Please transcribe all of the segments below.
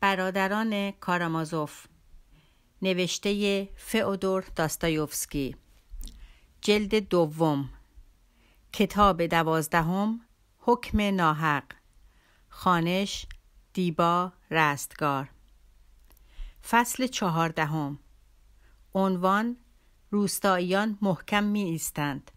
برادران کارامازوف نوشته فئودور داستایوفسکی جلد دوم کتاب دوازدهم حکم ناحق خانش دیبا رستگار فصل چهاردهم عنوان روستاییان محکم می ایستند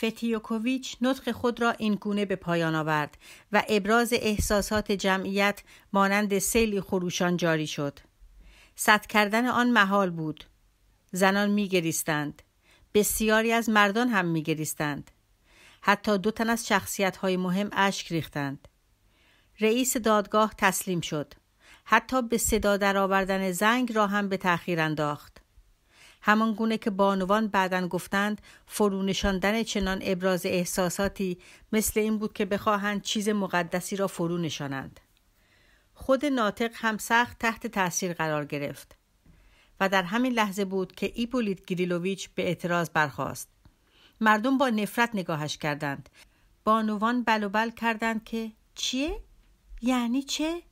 فتیوکوویچ نطق خود را این گونه به پایان آورد و ابراز احساسات جمعیت مانند سیلی خروشان جاری شد. صد کردن آن محال بود. زنان گریستند. بسیاری از مردان هم گریستند. حتی دو تن از شخصیت های مهم اشک ریختند. رئیس دادگاه تسلیم شد. حتی به صدا درآوردن زنگ را هم به تأخیر انداخت. همان گونه که بانوان بعدا گفتند فرو نشاندن چنان ابراز احساساتی مثل این بود که بخواهند چیز مقدسی را فرو نشانند خود ناطق هم سخت تحت تاثیر قرار گرفت و در همین لحظه بود که ایپولیت گریلوویچ به اعتراض برخاست مردم با نفرت نگاهش کردند بانوان بلوبل کردند که چیه یعنی چه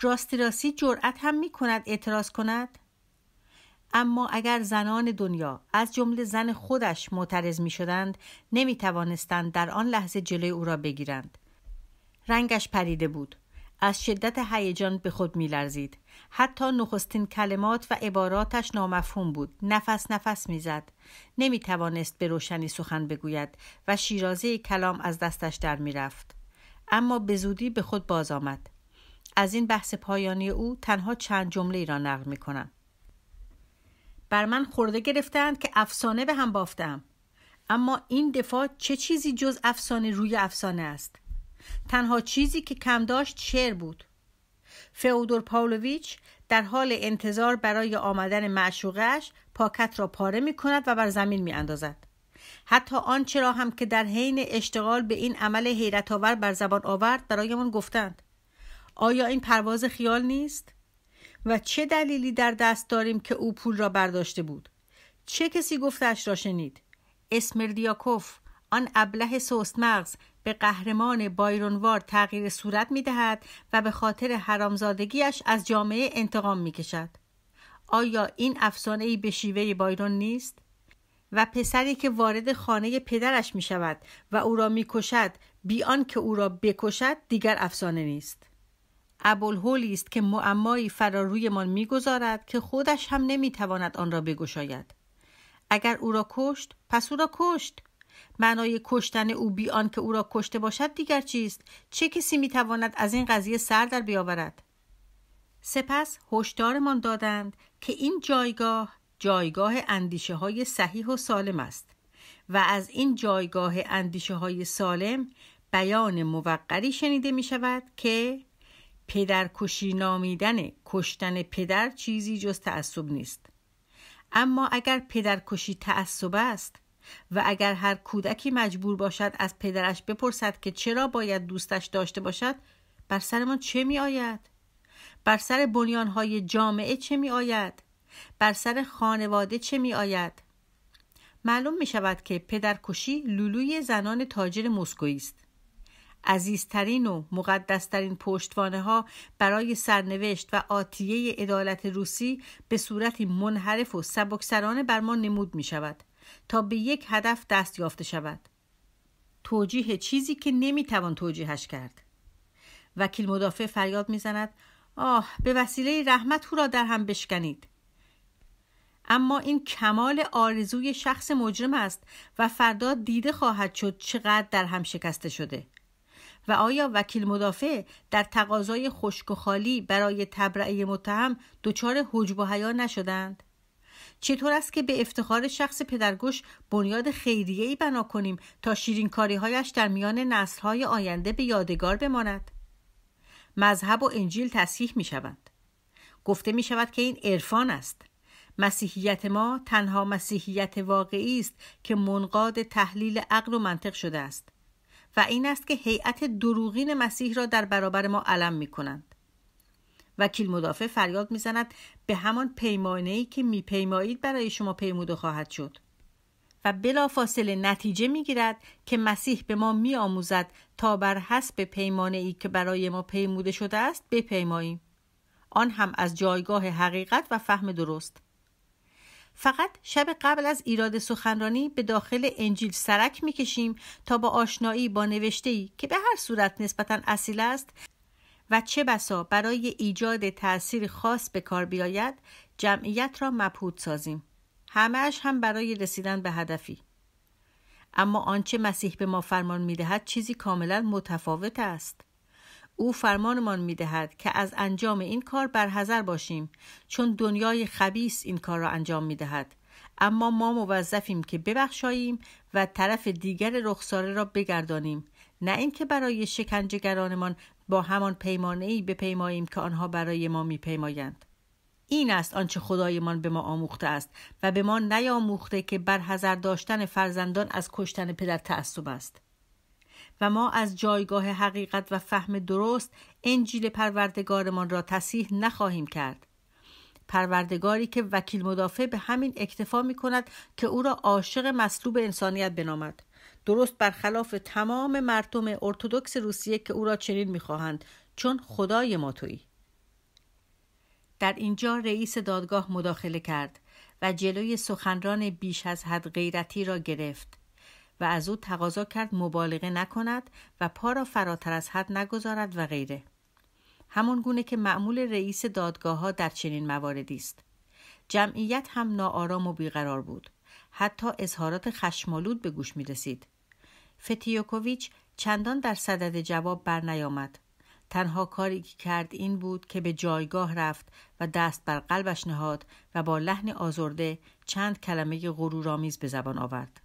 راستی راستی جرأت هم می کند اعتراض کند اما اگر زنان دنیا از جمله زن خودش معترض می شدند نمی توانستند در آن لحظه جلوی او را بگیرند رنگش پریده بود از شدت هیجان به خود می لرزید. حتی نخستین کلمات و عباراتش نامفهوم بود. نفس نفس میزد. نمی توانست به روشنی سخن بگوید و شیرازه کلام از دستش در میرفت. اما به زودی به خود باز آمد. از این بحث پایانی او تنها چند جمله را نقل می بر من خورده گرفتند که افسانه به هم بافتم اما این دفاع چه چیزی جز افسانه روی افسانه است تنها چیزی که کم داشت شعر بود فئودور پاولویچ در حال انتظار برای آمدن معشوقش پاکت را پاره می کند و بر زمین می اندازد. حتی آنچه را هم که در حین اشتغال به این عمل حیرت آور بر زبان آورد برایمان گفتند آیا این پرواز خیال نیست؟ و چه دلیلی در دست داریم که او پول را برداشته بود چه کسی گفتش را شنید اسمردیاکوف آن ابله سست مغز به قهرمان بایرونوار تغییر صورت می دهد و به خاطر حرامزادگیش از جامعه انتقام می کشد. آیا این افسانه ای به شیوه بایرون نیست؟ و پسری که وارد خانه پدرش می شود و او را می کشد بیان که او را بکشد دیگر افسانه نیست. ابوالهولی است که معمایی فرا رویمان میگذارد که خودش هم نمیتواند آن را بگشاید اگر او را کشت پس او را کشت معنای کشتن او بی که او را کشته باشد دیگر چیست چه کسی میتواند از این قضیه سر در بیاورد سپس هشدارمان دادند که این جایگاه جایگاه اندیشه های صحیح و سالم است و از این جایگاه اندیشه های سالم بیان موقری شنیده می شود که پدرکشی نامیدن کشتن پدر چیزی جز تعصب نیست اما اگر پدرکشی تعصب است و اگر هر کودکی مجبور باشد از پدرش بپرسد که چرا باید دوستش داشته باشد بر سرمان چه می آید؟ بر سر بنیانهای جامعه چه می آید؟ بر سر خانواده چه می آید؟ معلوم می شود که پدرکشی لولوی زنان تاجر مسکویی است عزیزترین و مقدسترین پشتوانه ها برای سرنوشت و آتیه عدالت روسی به صورتی منحرف و سبکسرانه بر ما نمود می شود تا به یک هدف دست یافته شود توجیه چیزی که توان توجیهش کرد وکیل مدافع فریاد زند آه به وسیله رحمت او را در هم بشکنید اما این کمال آرزوی شخص مجرم است و فردا دیده خواهد شد چقدر در هم شکسته شده و آیا وکیل مدافع در تقاضای خشک و خالی برای تبرعه متهم دچار حجب و حیا نشدند چطور است که به افتخار شخص پدرگوش بنیاد خیریه ای بنا کنیم تا شیرین هایش در میان نسل های آینده به یادگار بماند مذهب و انجیل تصحیح می شوند گفته می شود که این عرفان است مسیحیت ما تنها مسیحیت واقعی است که منقاد تحلیل عقل و منطق شده است و این است که هیئت دروغین مسیح را در برابر ما علم می کنند. وکیل مدافع فریاد میزند به همان پیمانه ای که میپیمایید برای شما پیموده خواهد شد و بلافاصله نتیجه میگیرد که مسیح به ما میآموزد تا بر حسب پیمانه ای که برای ما پیموده شده است بپیماییم آن هم از جایگاه حقیقت و فهم درست فقط شب قبل از ایراد سخنرانی به داخل انجیل سرک میکشیم تا با آشنایی با ای که به هر صورت نسبتا اصیل است و چه بسا برای ایجاد تأثیر خاص به کار بیاید جمعیت را مبهود سازیم همهش هم برای رسیدن به هدفی اما آنچه مسیح به ما فرمان میدهد چیزی کاملا متفاوت است او فرمانمان میدهد که از انجام این کار برحذر باشیم چون دنیای خبیس این کار را انجام میدهد اما ما موظفیم که ببخشاییم و طرف دیگر رخساره را بگردانیم نه اینکه برای شکنجهگرانمان با همان پیمانه ای بپیماییم که آنها برای ما میپیمایند این است آنچه خدایمان به ما آموخته است و به ما نیاموخته که برحذر داشتن فرزندان از کشتن پدر تعصب است و ما از جایگاه حقیقت و فهم درست انجیل پروردگارمان را تصیح نخواهیم کرد پروردگاری که وکیل مدافع به همین اکتفا می کند که او را عاشق مصلوب انسانیت بنامد درست برخلاف تمام مردم ارتودکس روسیه که او را چنین میخواهند چون خدای ما تویی در اینجا رئیس دادگاه مداخله کرد و جلوی سخنران بیش از حد غیرتی را گرفت و از او تقاضا کرد مبالغه نکند و پا را فراتر از حد نگذارد و غیره همان گونه که معمول رئیس دادگاه ها در چنین مواردی است جمعیت هم ناآرام و بیقرار بود حتی اظهارات خشمالود به گوش می رسید فتیوکوویچ چندان در صدد جواب بر نیامد. تنها کاری که کرد این بود که به جایگاه رفت و دست بر قلبش نهاد و با لحن آزرده چند کلمه غرورآمیز به زبان آورد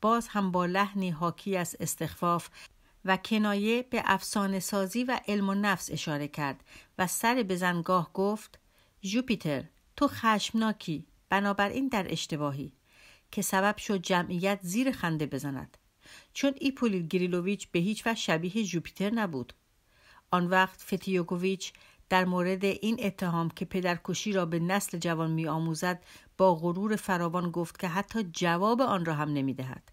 باز هم با لحنی حاکی از استخفاف و کنایه به افسانه سازی و علم و نفس اشاره کرد و سر بزنگاه گفت جوپیتر تو خشمناکی بنابراین در اشتباهی که سبب شد جمعیت زیر خنده بزند چون ایپولیت گریلوویچ به هیچ وجه شبیه جوپیتر نبود آن وقت فتیوگوویچ در مورد این اتهام که پدرکشی را به نسل جوان می آموزد با غرور فراوان گفت که حتی جواب آن را هم نمی دهد.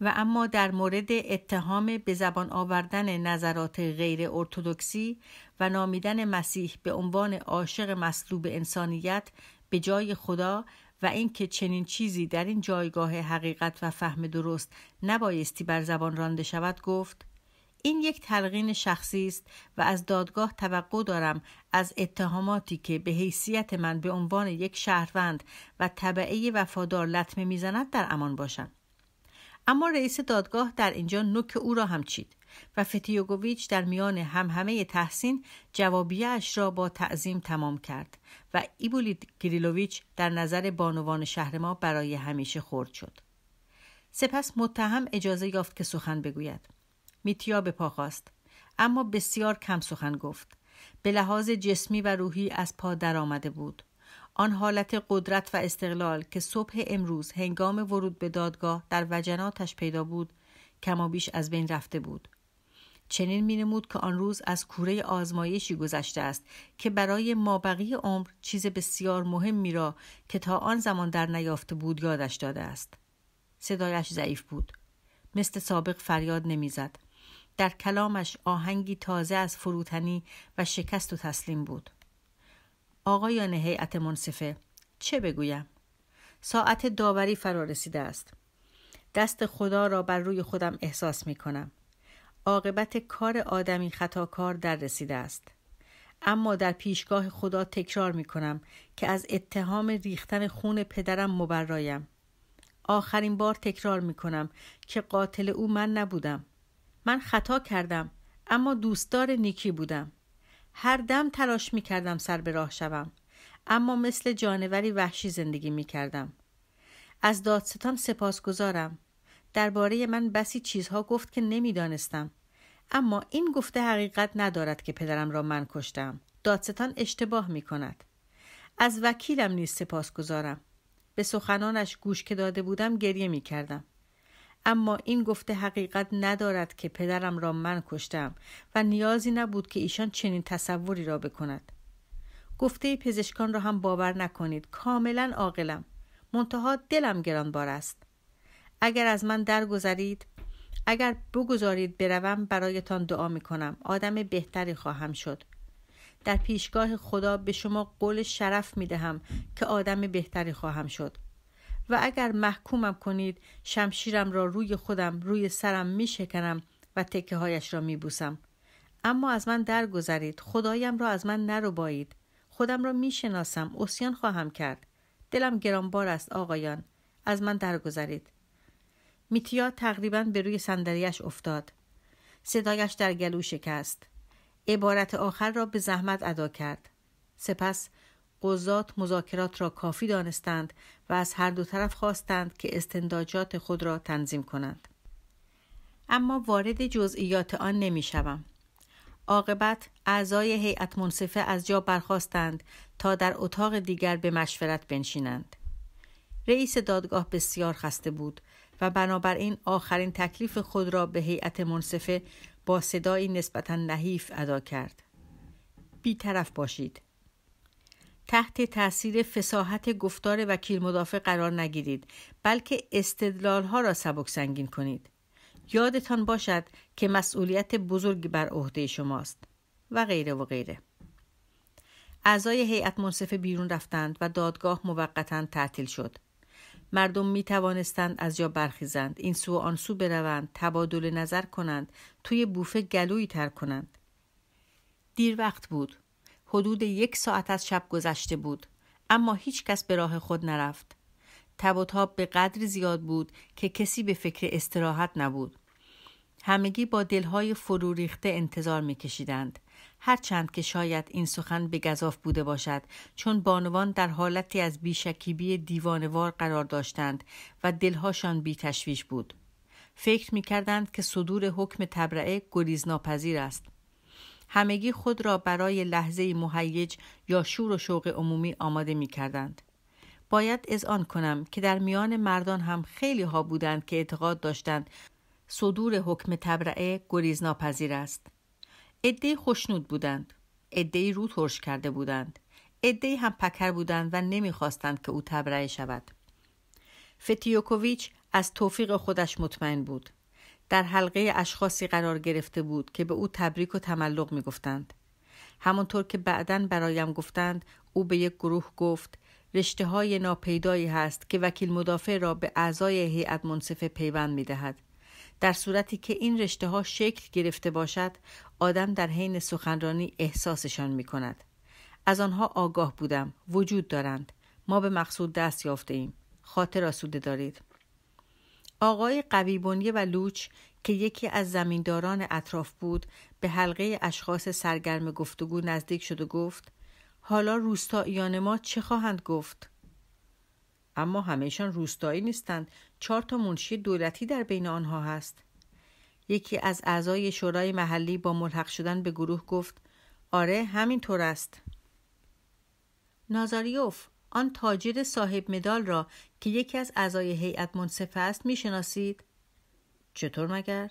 و اما در مورد اتهام به زبان آوردن نظرات غیر ارتودکسی و نامیدن مسیح به عنوان عاشق مصلوب انسانیت به جای خدا و اینکه چنین چیزی در این جایگاه حقیقت و فهم درست نبایستی بر زبان رانده شود گفت این یک تلقین شخصی است و از دادگاه توقع دارم از اتهاماتی که به حیثیت من به عنوان یک شهروند و طبعه وفادار لطمه میزند در امان باشم اما رئیس دادگاه در اینجا نوک او را هم چید و فتیوگوویچ در میان همه تحسین جوابیه اش را با تعظیم تمام کرد و ایبولید گریلوویچ در نظر بانوان شهر ما برای همیشه خورد شد. سپس متهم اجازه یافت که سخن بگوید. میتیا به پا خواست اما بسیار کم سخن گفت به لحاظ جسمی و روحی از پا درآمده بود آن حالت قدرت و استقلال که صبح امروز هنگام ورود به دادگاه در وجناتش پیدا بود کمابیش از بین رفته بود چنین نمود که آن روز از کوره آزمایشی گذشته است که برای مابقی عمر چیز بسیار مهمی را که تا آن زمان در نیافته بود یادش داده است صدایش ضعیف بود مثل سابق فریاد نمیزد در کلامش آهنگی تازه از فروتنی و شکست و تسلیم بود آقایان هیئت منصفه چه بگویم ساعت داوری فرا رسیده است دست خدا را بر روی خودم احساس می کنم عاقبت کار آدمی خطاکار در رسیده است اما در پیشگاه خدا تکرار می کنم که از اتهام ریختن خون پدرم مبرایم آخرین بار تکرار می کنم که قاتل او من نبودم من خطا کردم اما دوستدار نیکی بودم هر دم تلاش می کردم سر به راه شوم اما مثل جانوری وحشی زندگی می کردم از دادستان سپاسگزارم درباره من بسی چیزها گفت که نمیدانستم اما این گفته حقیقت ندارد که پدرم را من کشتم دادستان اشتباه می کند از وکیلم نیز گذارم. به سخنانش گوش که داده بودم گریه می کردم اما این گفته حقیقت ندارد که پدرم را من کشتم و نیازی نبود که ایشان چنین تصوری را بکند گفته پزشکان را هم باور نکنید کاملا عاقلم منتها دلم گرانبار است اگر از من درگذرید اگر بگذارید بروم برایتان دعا میکنم آدم بهتری خواهم شد در پیشگاه خدا به شما قول شرف میدهم که آدم بهتری خواهم شد و اگر محکومم کنید شمشیرم را روی خودم روی سرم می شکنم و تکه هایش را می بوسم. اما از من درگذرید خدایم را از من بایید. خودم را می شناسم اسیان خواهم کرد دلم گرانبار است آقایان از من درگذرید میتیا تقریبا به روی سندریش افتاد صدایش در گلو شکست عبارت آخر را به زحمت ادا کرد سپس قضات مذاکرات را کافی دانستند و از هر دو طرف خواستند که استنداجات خود را تنظیم کنند اما وارد جزئیات آن نمیشوم عاقبت اعضای هیئت منصفه از جا برخواستند تا در اتاق دیگر به مشورت بنشینند رئیس دادگاه بسیار خسته بود و بنابراین آخرین تکلیف خود را به هیئت منصفه با صدایی نسبتا نحیف ادا کرد بی طرف باشید تحت تاثیر فساحت گفتار وکیل مدافع قرار نگیرید بلکه ها را سبک سنگین کنید یادتان باشد که مسئولیت بزرگی بر عهده شماست و غیره و غیره اعضای هیئت منصفه بیرون رفتند و دادگاه موقتا تعطیل شد مردم می توانستند از جا برخیزند این سو و آن سو بروند تبادل نظر کنند توی بوفه گلویی تر کنند دیر وقت بود حدود یک ساعت از شب گذشته بود اما هیچ کس به راه خود نرفت تب و تاب به قدر زیاد بود که کسی به فکر استراحت نبود همگی با دلهای فرو ریخته انتظار میکشیدند هرچند که شاید این سخن به گذاف بوده باشد چون بانوان در حالتی از بیشکیبی دیوانوار قرار داشتند و دلهاشان بی تشویش بود فکر میکردند که صدور حکم تبرعه گریزناپذیر است همگی خود را برای لحظه مهیج یا شور و شوق عمومی آماده می کردند. باید آن کنم که در میان مردان هم خیلی ها بودند که اعتقاد داشتند صدور حکم تبرعه گریز است. عده خوشنود بودند. عده رو ترش کرده بودند. عده هم پکر بودند و نمیخواستند که او تبرعه شود. فتیوکوویچ از توفیق خودش مطمئن بود. در حلقه اشخاصی قرار گرفته بود که به او تبریک و تملق می گفتند. همانطور که بعدا برایم گفتند او به یک گروه گفت رشته های ناپیدایی هست که وکیل مدافع را به اعضای هیئت منصفه پیوند می دهد. در صورتی که این رشته ها شکل گرفته باشد آدم در حین سخنرانی احساسشان می کند. از آنها آگاه بودم وجود دارند ما به مقصود دست یافته ایم خاطر آسوده دارید آقای قوی و لوچ که یکی از زمینداران اطراف بود به حلقه اشخاص سرگرم گفتگو نزدیک شد و گفت حالا روستاییان ما چه خواهند گفت؟ اما همهشان روستایی نیستند چهار تا منشی دولتی در بین آنها هست یکی از اعضای شورای محلی با ملحق شدن به گروه گفت آره همین طور است نازاریوف آن تاجر صاحب مدال را که یکی از اعضای هیئت منصفه است میشناسید چطور مگر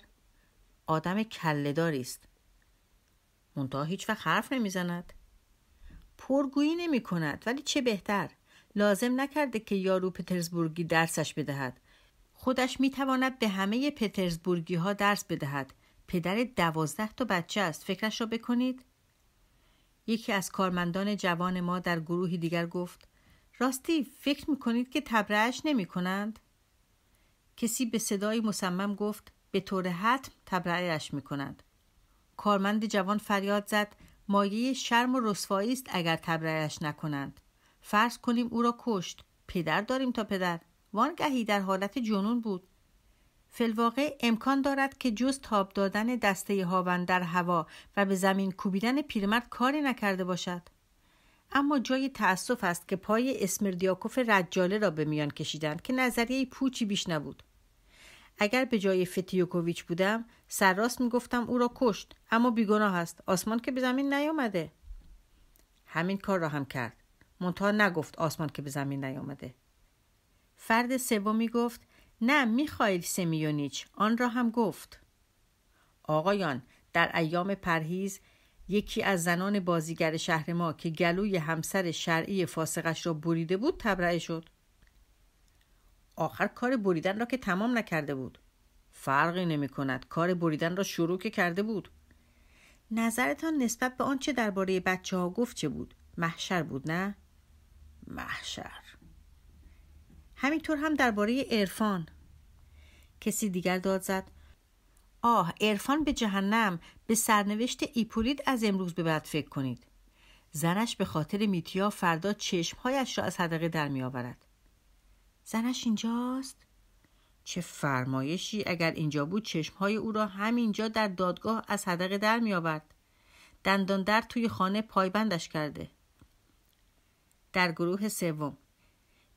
آدم کلهداری است منتها هیچ وقت حرف نمیزند پرگویی نمی کند ولی چه بهتر لازم نکرده که یارو پترزبورگی درسش بدهد خودش می تواند به همه پترزبورگی ها درس بدهد پدر دوازده تا بچه است فکرش را بکنید یکی از کارمندان جوان ما در گروهی دیگر گفت راستی فکر میکنید که تبرعش نمی کنند؟ کسی به صدای مصمم گفت به طور حتم تبرعش می کارمند جوان فریاد زد مایه شرم و رسوایی است اگر تبرعش نکنند. فرض کنیم او را کشت. پدر داریم تا پدر. وانگهی در حالت جنون بود. فلواقع امکان دارد که جز تاب دادن دسته هاون در هوا و به زمین کوبیدن پیرمرد کاری نکرده باشد. اما جای تأسف است که پای اسمردیاکوف رجاله را به میان کشیدند که نظریه پوچی بیش نبود اگر به جای فتیوکوویچ بودم سرراست میگفتم او را کشت اما بیگناه است آسمان که به زمین نیامده همین کار را هم کرد منتها نگفت آسمان که به زمین نیامده فرد سومی گفت نه میخائیل سمیونیچ آن را هم گفت آقایان در ایام پرهیز یکی از زنان بازیگر شهر ما که گلوی همسر شرعی فاسقش را بریده بود تبرئه شد آخر کار بریدن را که تمام نکرده بود فرقی نمی کند کار بریدن را شروع که کرده بود نظرتان نسبت به آنچه درباره بچه ها گفت چه بود محشر بود نه محشر همینطور هم درباره عرفان کسی دیگر داد زد آه ارفان به جهنم به سرنوشت ایپولید از امروز به بعد فکر کنید زنش به خاطر میتیا فردا چشمهایش را از حدقه در میآورد زنش اینجاست چه فرمایشی اگر اینجا بود چشمهای او را همینجا در دادگاه از حدقه در میآورد دندان در توی خانه پایبندش کرده در گروه سوم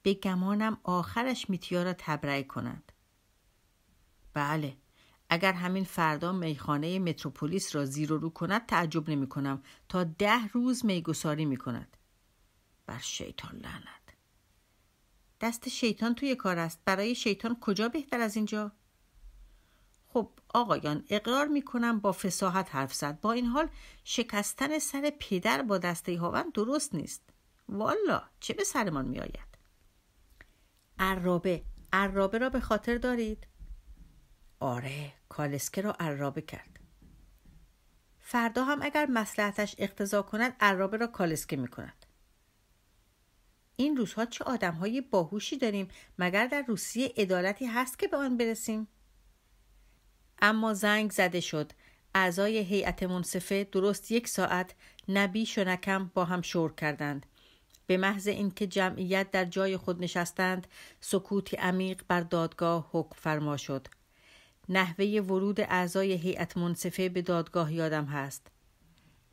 به گمانم آخرش میتیا را تبرئه کنند بله اگر همین فردا میخانه متروپولیس را زیر و رو کند تعجب نمی کنم تا ده روز میگساری می کند. بر شیطان لعنت. دست شیطان توی کار است. برای شیطان کجا بهتر از اینجا؟ خب آقایان اقرار می کنم با فساحت حرف زد. با این حال شکستن سر پدر با دسته هاون درست نیست. والا چه به سرمان می آید؟ عرابه عرابه را به خاطر دارید؟ آره کالسکه را عرابه کرد فردا هم اگر مسلحتش اقتضا کند عرابه را کالسکه می کند. این روزها چه آدم های باهوشی داریم مگر در روسیه عدالتی هست که به آن برسیم؟ اما زنگ زده شد اعضای هیئت منصفه درست یک ساعت نبی شنکم با هم شور کردند به محض اینکه جمعیت در جای خود نشستند سکوتی عمیق بر دادگاه حکم فرما شد نحوه ورود اعضای هیئت منصفه به دادگاه یادم هست.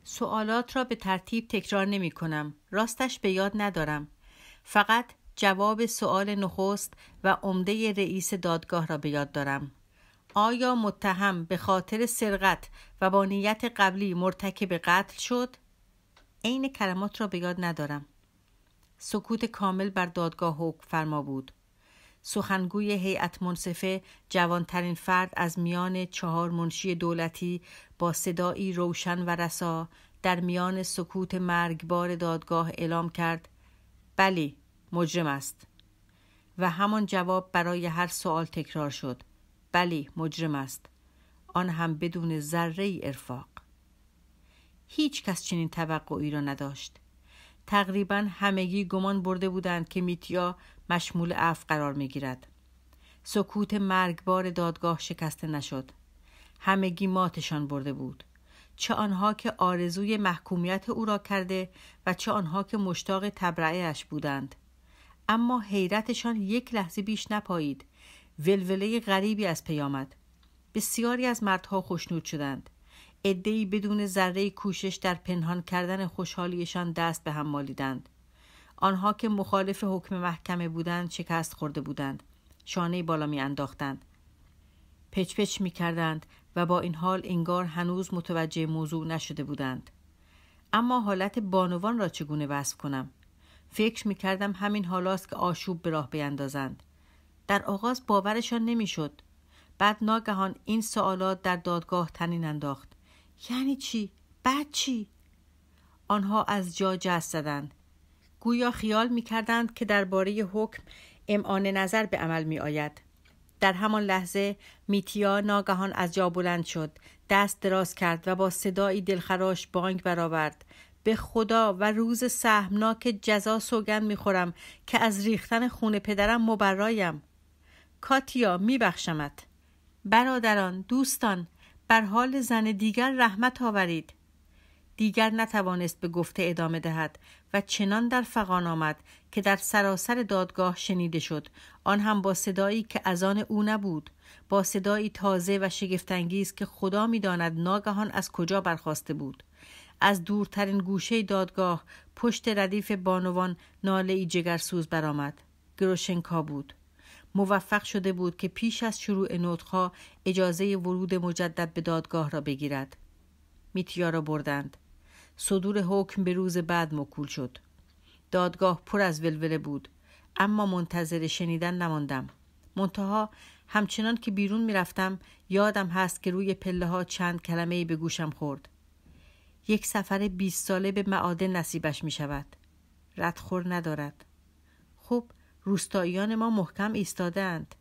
سوالات را به ترتیب تکرار نمی کنم. راستش به یاد ندارم. فقط جواب سوال نخست و عمده رئیس دادگاه را به یاد دارم. آیا متهم به خاطر سرقت و با نیت قبلی مرتکب قتل شد؟ عین کلمات را به یاد ندارم. سکوت کامل بر دادگاه حکم فرما بود. سخنگوی هیئت منصفه جوانترین فرد از میان چهار منشی دولتی با صدایی روشن و رسا در میان سکوت مرگبار دادگاه اعلام کرد بلی مجرم است و همان جواب برای هر سوال تکرار شد بلی مجرم است آن هم بدون ذره ای ارفاق هیچ کس چنین توقعی را نداشت تقریبا همگی گمان برده بودند که میتیا مشمول عف قرار میگیرد سکوت مرگبار دادگاه شکسته نشد همگی ماتشان برده بود چه آنها که آرزوی محکومیت او را کرده و چه آنها که مشتاق تبرعهاش بودند اما حیرتشان یک لحظه بیش نپایید ولوله غریبی از پیامد. بسیاری از مردها خوشنود شدند عدهای بدون ذره کوشش در پنهان کردن خوشحالیشان دست به هم مالیدند آنها که مخالف حکم محکمه بودند شکست خورده بودند شانه بالا می انداختند پچپچ می کردند و با این حال انگار هنوز متوجه موضوع نشده بودند اما حالت بانوان را چگونه وصف کنم فکر می کردم همین حالاست که آشوب به راه بیندازند در آغاز باورشان نمیشد بعد ناگهان این سوالات در دادگاه تنین انداخت یعنی چی؟ بعد چی؟ آنها از جا جست زدند گویا خیال می کردند که درباره حکم امعان نظر به عمل می آید. در همان لحظه میتیا ناگهان از جا بلند شد دست دراز کرد و با صدایی دلخراش بانگ برآورد به خدا و روز سهمناک جزا می میخورم که از ریختن خون پدرم مبرایم کاتیا میبخشمت برادران دوستان بر حال زن دیگر رحمت آورید دیگر نتوانست به گفته ادامه دهد و چنان در فقان آمد که در سراسر دادگاه شنیده شد آن هم با صدایی که از آن او نبود با صدایی تازه و شگفتانگیز که خدا میداند ناگهان از کجا برخواسته بود از دورترین گوشه دادگاه پشت ردیف بانوان ناله ای جگرسوز برآمد گروشنکا بود موفق شده بود که پیش از شروع نوتخا اجازه ورود مجدد به دادگاه را بگیرد میتیا را بردند صدور حکم به روز بعد مکول شد دادگاه پر از ولوله بود اما منتظر شنیدن نماندم منتها همچنان که بیرون میرفتم یادم هست که روی پله ها چند کلمه به گوشم خورد یک سفر 20 ساله به معاده نصیبش می شود ردخور ندارد خوب. روستاییان ما محکم ایستادند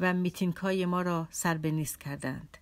و میتینگهای ما را سر نیست کردند.